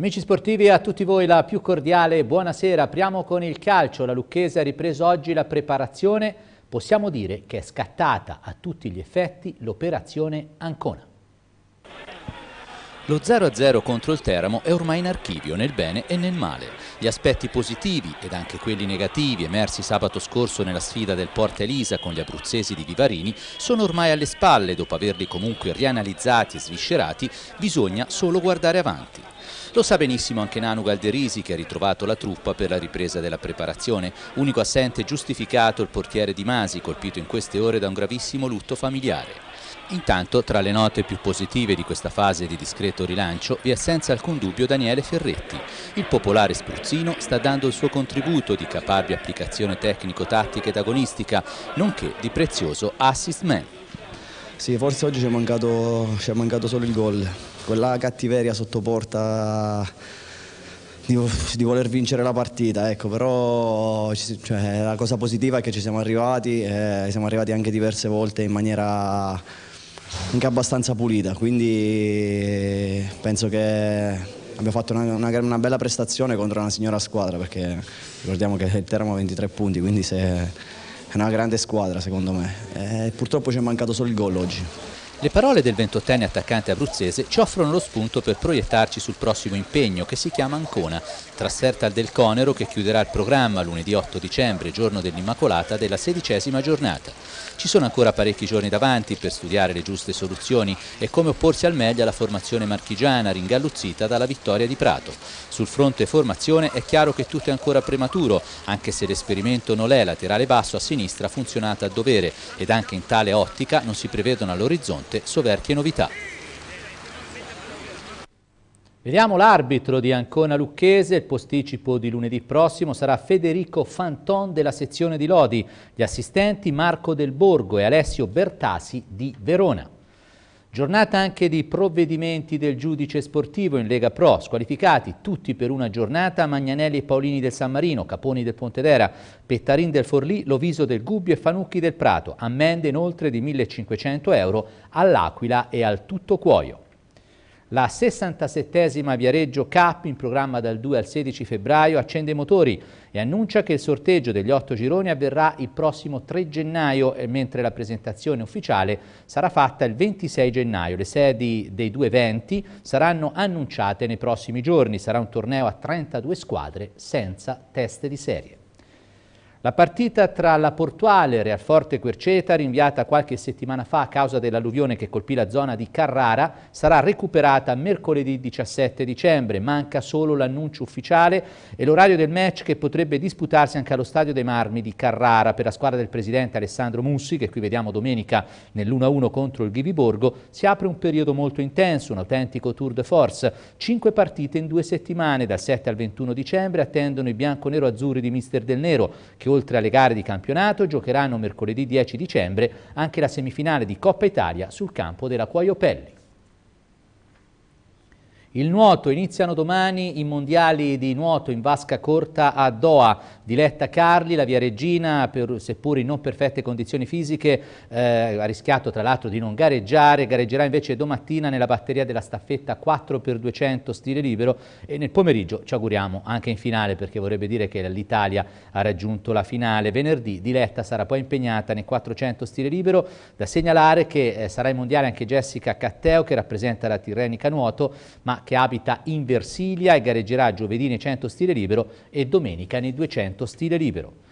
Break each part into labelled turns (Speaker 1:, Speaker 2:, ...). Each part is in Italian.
Speaker 1: Amici sportivi, a tutti voi la più cordiale buonasera. Apriamo con il calcio. La Lucchese ha ripreso oggi la preparazione. Possiamo dire che è scattata a tutti gli effetti l'operazione Ancona. Lo 0-0 contro il Teramo è ormai in archivio nel bene e nel male. Gli aspetti positivi ed anche quelli negativi emersi sabato scorso nella sfida del Porta Elisa con gli abruzzesi di Vivarini sono ormai alle spalle, dopo averli comunque rianalizzati e sviscerati, bisogna solo guardare avanti. Lo sa benissimo anche Nanu Galderisi che ha ritrovato la truppa per la ripresa della preparazione. Unico assente giustificato il portiere Di Masi, colpito in queste ore da un gravissimo lutto familiare. Intanto tra le note più positive di questa fase di discreto rilancio vi è senza alcun dubbio Daniele Ferretti. Il popolare spruzzino sta dando il suo contributo di caparbia applicazione tecnico-tattica ed agonistica, nonché di prezioso assist man. Sì, forse oggi ci è mancato, ci è mancato solo il gol. Quella cattiveria sotto sottoporta di, voler vincere la partita, ecco, però cioè, la cosa positiva è che ci siamo arrivati, eh, siamo arrivati anche diverse volte in maniera anche abbastanza pulita, quindi eh, penso che abbiamo fatto una, una, una, bella prestazione contro una signora squadra perché ricordiamo che il Teramo ha 23 punti, quindi è una grande squadra secondo me. E eh, purtroppo ci è mancato solo il gol oggi. Le parole del ventottenne attaccante abruzzese ci offrono lo spunto per proiettarci sul prossimo impegno che si chiama Ancona, trasferta al del Conero che chiuderà il programma lunedì 8 dicembre, giorno dell'Immacolata, della sedicesima giornata. Ci sono ancora parecchi giorni davanti per studiare le giuste soluzioni e come opporsi al meglio alla formazione marchigiana ringalluzzita dalla vittoria di Prato. Sul fronte formazione è chiaro che tutto è ancora prematuro, anche se l'esperimento Nolè laterale basso a sinistra ha funzionato a dovere ed anche in tale ottica non si prevedono all'orizzonte tutte soverchie novità. Vediamo l'arbitro di Ancona Lucchese, il posticipo di lunedì prossimo sarà Federico Fanton della sezione di Lodi, gli assistenti Marco Del Borgo e Alessio Bertasi di Verona. Giornata anche di provvedimenti del giudice sportivo in Lega Pro, squalificati tutti per una giornata Magnanelli e Paolini del San Marino, Caponi del Pontedera, Pettarin del Forlì, Loviso del Gubbio e Fanucchi del Prato, ammende inoltre di 1.500 euro all'Aquila e al Tutto Cuoio. La 67esima Viareggio Cup in programma dal 2 al 16 febbraio accende i motori e annuncia che il sorteggio degli otto gironi avverrà il prossimo 3 gennaio, eh, mentre la presentazione ufficiale sarà fatta il 26 gennaio. Le sedi dei due eventi saranno annunciate nei prossimi giorni. Sarà un torneo a 32 squadre senza teste di serie. La partita tra la Portuale e Real Forte Querceta, rinviata qualche settimana fa a causa dell'alluvione che colpì la zona di Carrara, sarà recuperata mercoledì 17 dicembre. Manca solo l'annuncio ufficiale e l'orario del match che potrebbe disputarsi anche allo Stadio dei Marmi di Carrara. Per la squadra del presidente Alessandro Mussi, che qui vediamo domenica nell'1-1 contro il Ghiviborgo, si apre un periodo molto intenso, un autentico tour de force. Cinque partite in due settimane, dal 7 al 21 dicembre, attendono i bianco-nero-azzurri di Mister Del Nero, che oltre alle gare di campionato giocheranno mercoledì 10 dicembre anche la semifinale di Coppa Italia sul campo della Cuoiopelli. Il nuoto, iniziano domani i mondiali di nuoto in vasca corta a Doha. Diletta Carli, la via regina, per, seppur in non perfette condizioni fisiche, eh, ha rischiato tra l'altro di non gareggiare, gareggerà invece domattina nella batteria della staffetta 4x200 stile libero e nel pomeriggio ci auguriamo anche in finale perché vorrebbe dire che l'Italia ha raggiunto la finale. Venerdì Diletta sarà poi impegnata nei 400 stile libero, da segnalare che eh, sarà in mondiale anche Jessica Catteo che rappresenta la Tirrenica Nuoto, ma che abita in Versilia e gareggerà giovedì nei 100 stile libero e domenica nei 200 stile libero.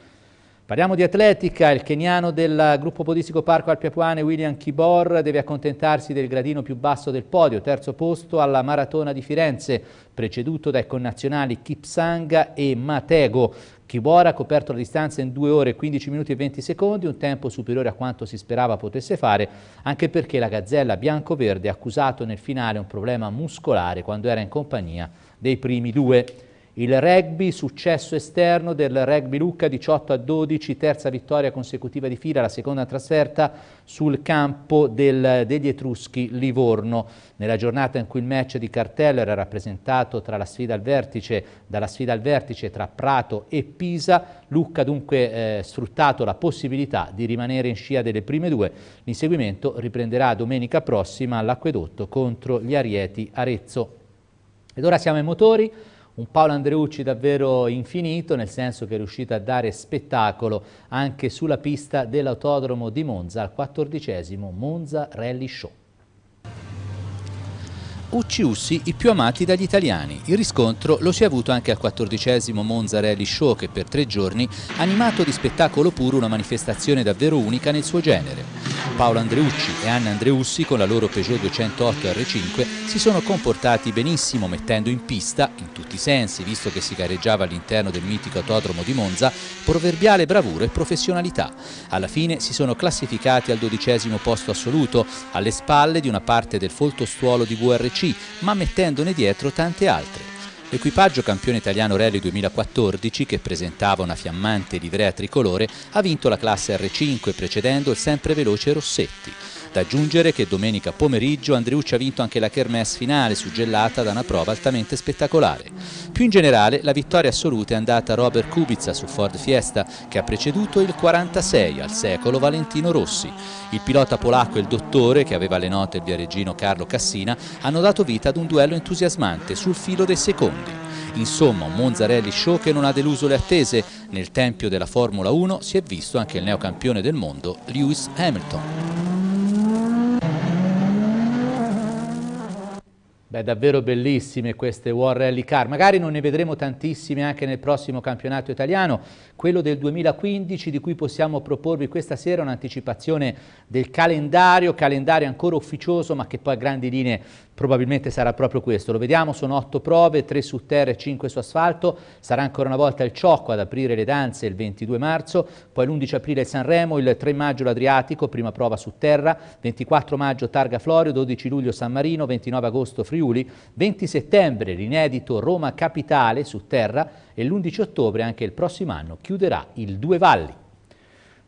Speaker 1: Parliamo di atletica, il keniano del gruppo podistico Parco Alpiapuane William Kibor deve accontentarsi del gradino più basso del podio, terzo posto alla Maratona di Firenze, preceduto dai connazionali Kipsanga e Matego. Chibora ha coperto la distanza in 2 ore 15 minuti e 20 secondi, un tempo superiore a quanto si sperava potesse fare, anche perché la gazzella bianco-verde ha accusato nel finale un problema muscolare quando era in compagnia dei primi due. Il rugby, successo esterno del rugby Lucca, 18 a 12, terza vittoria consecutiva di fila, la seconda trasferta sul campo del, degli Etruschi Livorno. Nella giornata in cui il match di cartello era rappresentato tra la sfida al vertice, dalla sfida al vertice tra Prato e Pisa, Lucca dunque eh, sfruttato la possibilità di rimanere in scia delle prime due. L'inseguimento riprenderà domenica prossima all'acquedotto contro gli Arieti Arezzo. Ed ora siamo ai motori. Un Paolo Andreucci davvero infinito, nel senso che è riuscito a dare spettacolo anche sulla pista dell'autodromo di Monza al 14 Monza Rally Show. Ussi, i più amati dagli italiani. Il riscontro lo si è avuto anche al 14 Monza Rally Show che per tre giorni ha animato di spettacolo puro una manifestazione davvero unica nel suo genere. Paolo Andreucci e Anna Andreussi con la loro Peugeot 208 R5 si sono comportati benissimo mettendo in pista, in tutti i sensi, visto che si gareggiava all'interno del mitico autodromo di Monza, proverbiale bravura e professionalità. Alla fine si sono classificati al dodicesimo posto assoluto, alle spalle di una parte del folto stuolo di VRC, ma mettendone dietro tante altre. L'equipaggio campione italiano Rally 2014, che presentava una fiammante livrea tricolore, ha vinto la classe R5 precedendo il sempre veloce Rossetti. Da aggiungere che domenica pomeriggio Andreucci ha vinto anche la kermesse finale, suggellata da una prova altamente spettacolare. Più in generale, la vittoria assoluta è andata a Robert Kubica su Ford Fiesta, che ha preceduto il 46 al secolo Valentino Rossi. Il pilota polacco e il dottore, che aveva le note il viareggino Carlo Cassina, hanno dato vita ad un duello entusiasmante sul filo dei secondi. Insomma, un Monzarelli show che non ha deluso le attese. Nel tempio della Formula 1 si è visto anche il neocampione del mondo, Lewis Hamilton. Beh, davvero bellissime queste War Rally Car, magari non ne vedremo tantissime anche nel prossimo campionato italiano, quello del 2015 di cui possiamo proporvi questa sera un'anticipazione del calendario, calendario ancora ufficioso ma che poi a grandi linee probabilmente sarà proprio questo. Lo vediamo, sono otto prove, tre su terra e cinque su asfalto. Sarà ancora una volta il Ciocco ad aprire le danze il 22 marzo, poi l'11 aprile Sanremo, il 3 maggio l'Adriatico, prima prova su terra, 24 maggio Targa Florio, 12 luglio San Marino, 29 agosto Friuli, 20 settembre l'inedito Roma Capitale su terra e l'11 ottobre anche il prossimo anno chiuderà il Due Valli.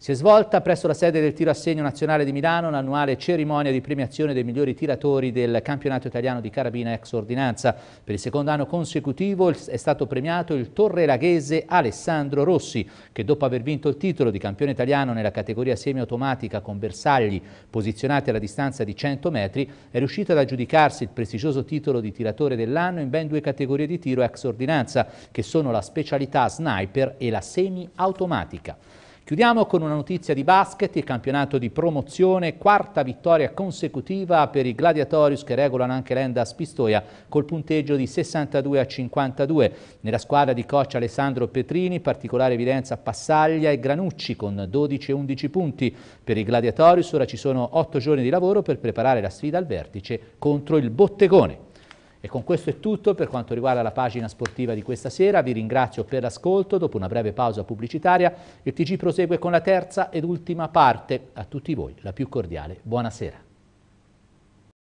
Speaker 1: Si è svolta presso la sede del tiro a segno nazionale di Milano l'annuale cerimonia di premiazione dei migliori tiratori del campionato italiano di carabina ex ordinanza. Per il secondo anno consecutivo è stato premiato il torrelaghese Alessandro Rossi, che dopo aver vinto il titolo di campione italiano nella categoria semiautomatica con bersagli posizionati alla distanza di 100 metri, è riuscito ad aggiudicarsi il prestigioso titolo di tiratore dell'anno in ben due categorie di tiro ex ordinanza, che sono la specialità sniper e la semiautomatica. Chiudiamo con una notizia di basket, il campionato di promozione, quarta vittoria consecutiva per i Gladiatorius che regolano anche l'Endas Pistoia col punteggio di 62 a 52. Nella squadra di coach Alessandro Petrini, particolare evidenza Passaglia e Granucci con 12 e 11 punti. Per i Gladiatorius ora ci sono 8 giorni di lavoro per preparare la sfida al vertice contro il Bottegone. E con questo è tutto per quanto riguarda la pagina sportiva di questa sera. Vi ringrazio per l'ascolto. Dopo una breve pausa pubblicitaria, il TG prosegue con la terza ed ultima parte. A tutti voi la più cordiale buonasera.